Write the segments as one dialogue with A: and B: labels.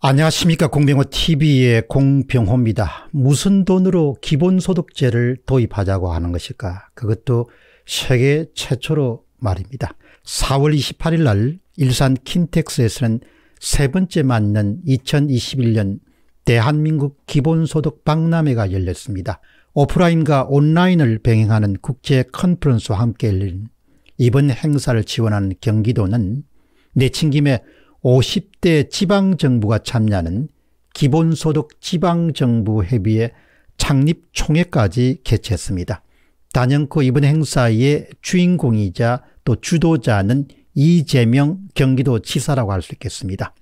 A: 안녕하십니까 공병호TV의 공병호입니다. 무슨 돈으로 기본소득제를 도입하자고 하는 것일까 그것도 세계 최초로 말입니다. 4월 28일 날 일산 킨텍스에서는 세 번째 맞는 2021년 대한민국 기본소득 박람회가 열렸습니다. 오프라인과 온라인을 병행하는 국제 컨퍼런스와 함께 열린 이번 행사를 지원하 경기도는 내친김에 50대 지방정부가 참여하는 기본소득 지방정부 회비의 창립 총회까지 개최했습니다. 단연코 그 이번 행사의 주인공이자 또 주도자는 이재명 경기도 지사라고 할 수 있겠습니다.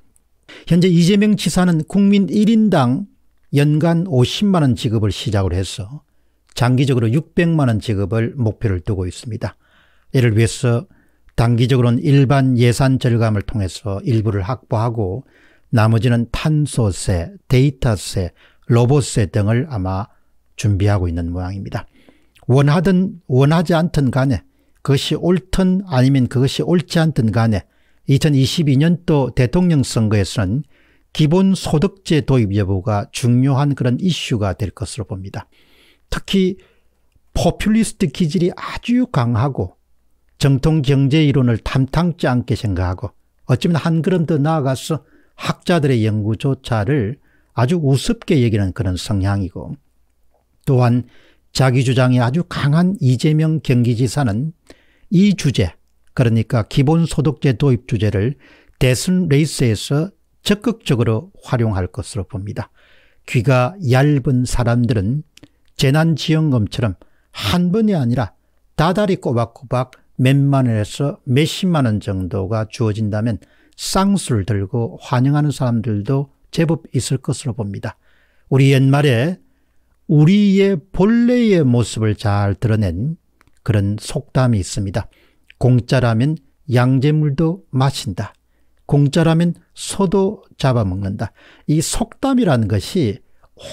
A: 현재 이재명 지사는 국민 1인당 연간 50만 원 지급을 시작으 해서 장기적으로 600만 원 지급을 목표를 두고 있습니다. 이를 위해서 단기적으로는 일반 예산 절감을 통해서 일부를 확보하고 나머지는 탄소세, 데이터세, 로봇세 등을 아마 준비하고 있는 모양입니다. 원하든 원하지 않든 간에 그것이 옳든 아니면 그것이 옳지 않든 간에 2022년도 대통령 선거에서는 기본소득제 도입 여부가 중요한 그런 이슈가 될 것으로 봅니다. 특히 포퓰리스트 기질이 아주 강하고 정통 경제 이론을 탐탁지 않게 생각하고 어쩌면 한 걸음 더 나아가서 학자들의 연구조차를 아주 우습게 여기는 그런 성향이고 또한 자기 주장이 아주 강한 이재명 경기지사는 이 주제 그러니까 기본소득제 도입 주제를 대선 레이스에서 적극적으로 활용할 것으로 봅니다. 귀가 얇은 사람들은 재난지원금처럼 한 번이 아니라 다달이 꼬박꼬박 몇만 원에서 몇십만 원 정도가 주어진다면 쌍수를 들고 환영하는 사람들도 제법 있을 것으로 봅니다. 우리 옛말에 우리의 본래의 모습을 잘 드러낸 그런 속담이 있습니다. 공짜라면 양재물도 마신다. 공짜라면 소도 잡아먹는다. 이 속담이라는 것이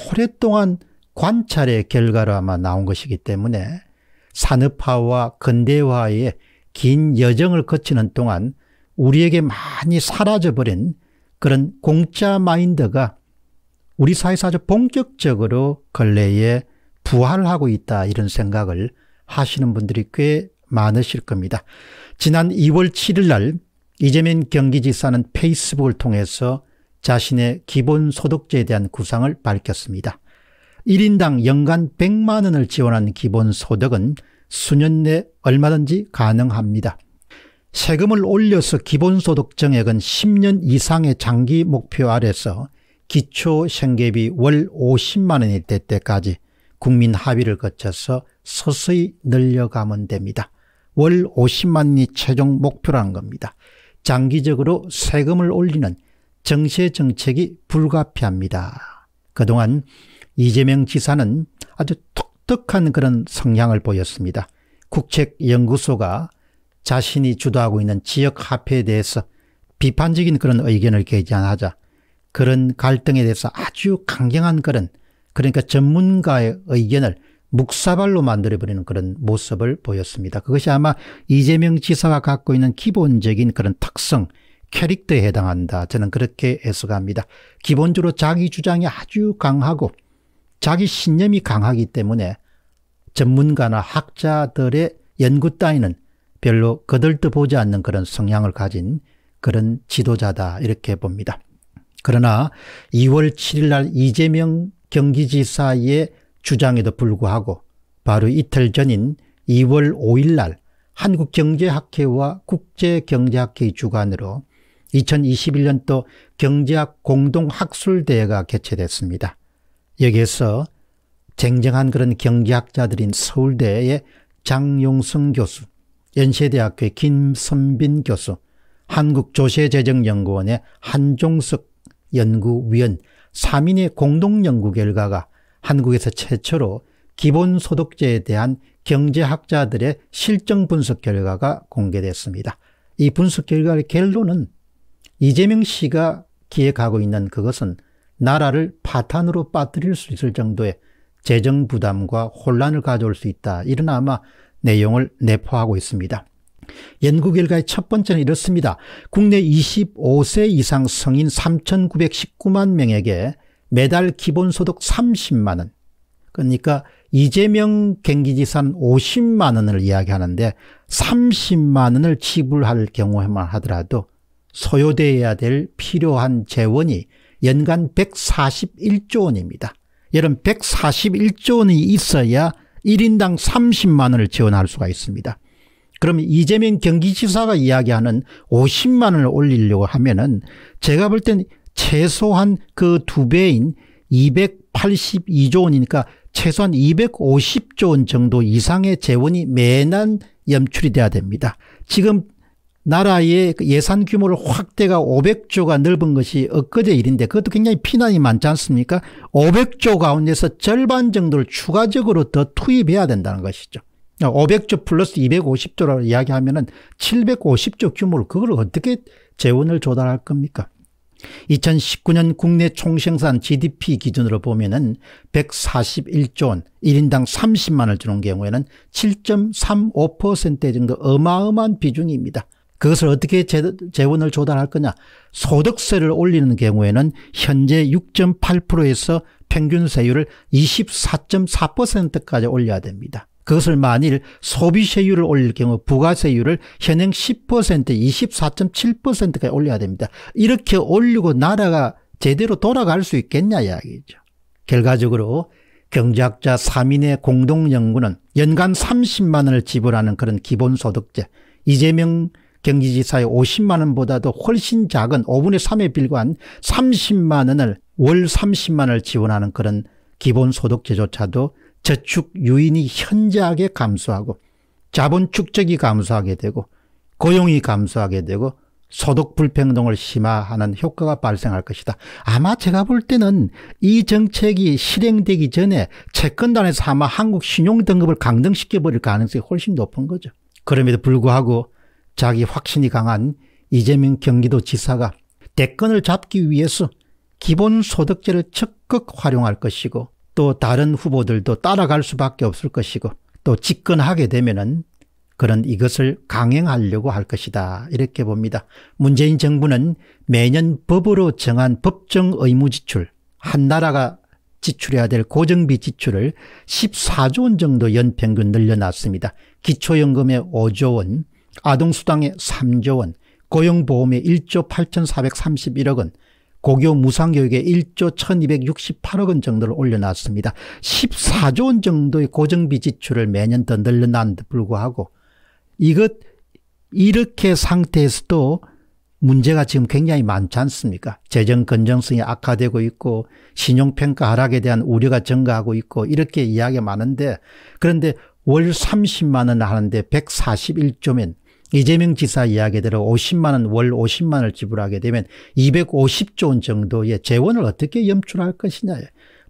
A: 오랫동안 관찰의 결과로 아마 나온 것이기 때문에 산업화와 근대화의 긴 여정을 거치는 동안 우리에게 많이 사라져버린 그런 공짜 마인드가 우리 사회에서 아주 본격적으로 근래에 부활하고 있다 이런 생각을 하시는 분들이 꽤 많으실 겁니다. 지난 2월 7일 날이재민 경기지사는 페이스북을 통해서 자신의 기본소득제에 대한 구상을 밝혔습니다. 1인당 연간 100만 원을 지원한 기본소득은 수년 내 얼마든지 가능합니다. 세금을 올려서 기본소득 정액은 10년 이상의 장기 목표 아래서 기초생계비 월 50만 원이 때까지 국민 합의를 거쳐서 서서히 늘려가면 됩니다. 월 50만 원이 최종 목표라는 겁니다. 장기적으로 세금을 올리는 정세 정책이 불가피합니다. 그동안 이재명 지사는 아주 독특한 그런 성향을 보였습니다. 국책연구소가 자신이 주도하고 있는 지역 화폐에 대해서 비판적인 그런 의견을 개진하자 그런 갈등에 대해서 아주 강경한 그런 그러니까 전문가의 의견을 묵사발로 만들어버리는 그런 모습을 보였습니다. 그것이 아마 이재명 지사가 갖고 있는 기본적인 그런 특성 캐릭터에 해당한다. 저는 그렇게 해석합니다. 기본적으로 자기 주장이 아주 강하고 자기 신념이 강하기 때문에 전문가나 학자들의 연구 따위는 별로 거들떠보지 않는 그런 성향을 가진 그런 지도자다 이렇게 봅니다. 그러나 2월 7일 날 이재명 경기지사의 주장에도 불구하고 바로 이틀 전인 2월 5일 날 한국경제학회와 국제경제학회 주관으로 2021년도 경제학 공동학술대회가 개최됐습니다. 여기에서 쟁쟁한 그런 경제학자들인 서울대의 장용성 교수, 연세대학교의 김선빈 교수, 한국조세재정연구원의 한종석 연구위원 3인의 공동연구 결과가 한국에서 최초로 기본소득제에 대한 경제학자들의 실정 분석 결과가 공개됐습니다. 이 분석 결과의 결론은 이재명 씨가 기획하고 있는 그것은 나라를 파탄으로 빠뜨릴 수 있을 정도의 재정 부담과 혼란을 가져올 수 있다. 이런 아마 내용을 내포하고 있습니다. 연구 결과의 첫 번째는 이렇습니다. 국내 25세 이상 성인 3,919만 명에게 매달 기본소득 30만 원, 그러니까 이재명 경기지산 50만 원을 이야기하는데 30만 원을 지불할 경우에만 하더라도 소요돼야 될 필요한 재원이 연간 141조 원입니다. 여러분 141조 원이 있어야 1인당 30만 원을 지원할 수가 있습니다. 그러면 이재명 경기지사가 이야기하는 50만 원을 올리려고 하면 은 제가 볼 땐 최소한 그 두 배인 282조 원이니까 최소한 250조 원 정도 이상의 재원이 매년 염출이 돼야 됩니다. 지금 나라의 그 예산 규모를 확대가 500조가 넓은 것이 엊그제 일인데 그것도 굉장히 피난이 많지 않습니까? 500조 가운데서 절반 정도를 추가적으로 더 투입해야 된다는 것이죠. 500조 아, 플러스 250조라고 이야기하면 은 750조 규모를 그걸 어떻게 재원을 조달할 겁니까? 2019년 국내 총생산 GDP 기준으로 보면 은 141조 원, 1인당 30만을 원 주는 경우에는 7.35% 정도 어마어마한 비중입니다. 그것을 어떻게 재원을 조달할 거냐. 소득세를 올리는 경우에는 현재 6.8%에서 평균 세율을 24.4%까지 올려야 됩니다. 그것을 만일 소비세율을 올릴 경우 부가세율을 현행 10% 24.7%까지 올려야 됩니다. 이렇게 올리고 나라가 제대로 돌아갈 수 있겠냐 이야기죠. 결과적으로 경제학자 3인의 공동연구는 연간 30만 원을 지불하는 그런 기본소득제 이재명 경기지사의 50만 원보다도 훨씬 작은 5분의 3에 빌고한 30만 원을 월 30만 원을 지원하는 그런 기본소득제조차도 저축 유인이 현저하게 감소하고 자본 축적이 감소하게 되고 고용이 감소하게 되고 소득 불평등을 심화하는 효과가 발생할 것이다. 아마 제가 볼 때는 이 정책이 실행되기 전에 채권단에서 아마 한국 신용등급을 강등시켜버릴 가능성이 훨씬 높은 거죠. 그럼에도 불구하고 자기 확신이 강한 이재명 경기도지사가 대권을 잡기 위해서 기본소득제를 적극 활용할 것이고 또 다른 후보들도 따라갈 수밖에 없을 것이고 또 집권하게 되면은 그런 이것을 강행하려고 할 것이다 이렇게 봅니다. 문재인 정부는 매년 법으로 정한 법정 의무 지출 한 나라가 지출해야 될 고정비 지출을 14조 원 정도 연평균 늘려놨습니다. 기초연금의 5조 원, 아동수당의 3조 원, 고용보험의 1조 8,431억 원, 고교 무상교육의 1조 1268억 원 정도를 올려놨습니다. 14조 원 정도의 고정비 지출을 매년 더 늘려놨는데 불구하고 이것 이렇게 상태에서도 문제가 지금 굉장히 많지 않습니까? 재정 건전성이 악화되고 있고 신용평가 하락에 대한 우려가 증가하고 있고 이렇게 이야기가 많은데 그런데 월 30만 원 하는데 141조면 이재명 지사 이야기대로 50만 원, 월 50만 원을 지불하게 되면 250조 원 정도의 재원을 어떻게 염출할 것이냐.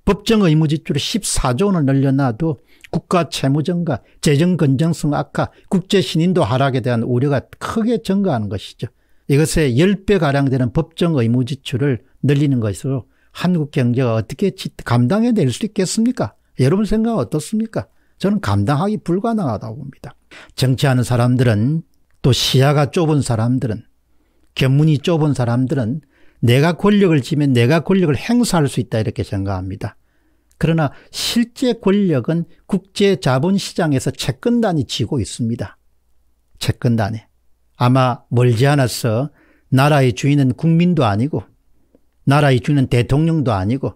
A: 법정 의무 지출을 14조 원을 늘려놔도 국가 채무 증가, 재정 건전성 악화, 국제 신인도 하락에 대한 우려가 크게 증가하는 것이죠. 이것에 10배가량 되는 법정 의무 지출을 늘리는 것으로 한국 경제가 어떻게 감당해낼 수 있겠습니까? 여러분 생각 어떻습니까? 저는 감당하기 불가능하다고 봅니다. 정치하는 사람들은 또 시야가 좁은 사람들은 견문이 좁은 사람들은 내가 권력을 지면 내가 권력을 행사할 수 있다 이렇게 생각합니다. 그러나 실제 권력은 국제 자본 시장에서 채권단이 지고 있습니다. 채권단에. 아마 멀지 않아서 나라의 주인은 국민도 아니고 나라의 주인은 대통령도 아니고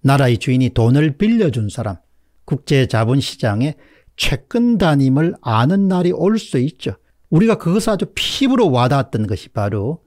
A: 나라의 주인이 돈을 빌려준 사람 국제 자본 시장에 채권단임을 아는 날이 올 수 있죠. 우리가 그것을 아주 피부로 와닿았던 것이 바로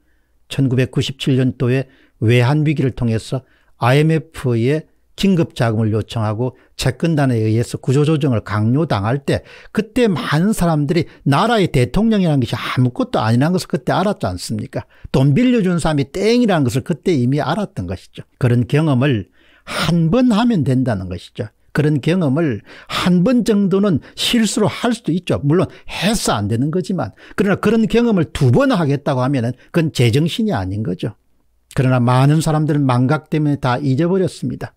A: 1997년도에 외환위기를 통해서 IMF의 긴급 자금을 요청하고 채권단에 의해서 구조조정을 강요당할 때 그때 많은 사람들이 나라의 대통령이라는 것이 아무것도 아니라는 것을 그때 알았지 않습니까? 돈 빌려준 사람이 땡이라는 것을 그때 이미 알았던 것이죠. 그런 경험을 한 번 하면 된다는 것이죠. 그런 경험을 한 번 정도는 실수로 할 수도 있죠. 물론 해서 안 되는 거지만 그러나 그런 경험을 두 번 하겠다고 하면은 그건 제정신이 아닌 거죠. 그러나 많은 사람들은 망각 때문에 다 잊어버렸습니다.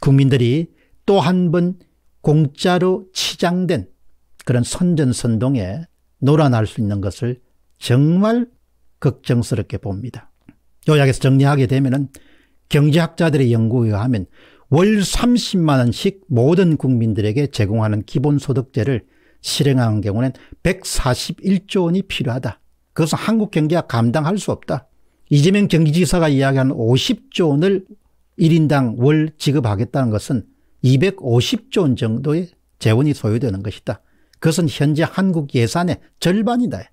A: 국민들이 또 한 번 공짜로 치장된 그런 선전선동에 놀아날 수 있는 것을 정말 걱정스럽게 봅니다. 요약해서 정리하게 되면은 경제학자들의 연구에 의하면 월 30만 원씩 모든 국민들에게 제공하는 기본소득제를 실행하는 경우는 141조 원이 필요하다. 그것은 한국 경제가 감당할 수 없다. 이재명 경기지사가 이야기한 50조 원을 1인당 월 지급하겠다는 것은 250조 원 정도의 재원이 소요되는 것이다. 그것은 현재 한국 예산의 절반이다.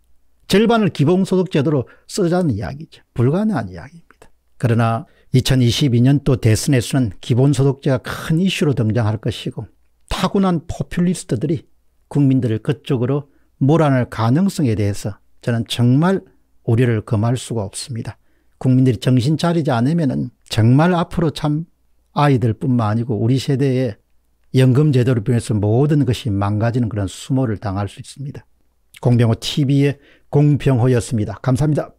A: 절반을 기본소득제도로 쓰자는 이야기죠. 불가능한 이야기입니다. 그러나 2022년 또 대선에서는 기본소득제가 큰 이슈로 등장할 것이고 타고난 포퓰리스트들이 국민들을 그쪽으로 몰아낼 가능성에 대해서 저는 정말 우려를 금할 수가 없습니다. 국민들이 정신 차리지 않으면 정말 앞으로 참 아이들뿐만 아니고 우리 세대의 연금제도를 통해서 모든 것이 망가지는 그런 수모를 당할 수 있습니다. 공병호 TV의 공병호였습니다. 감사합니다.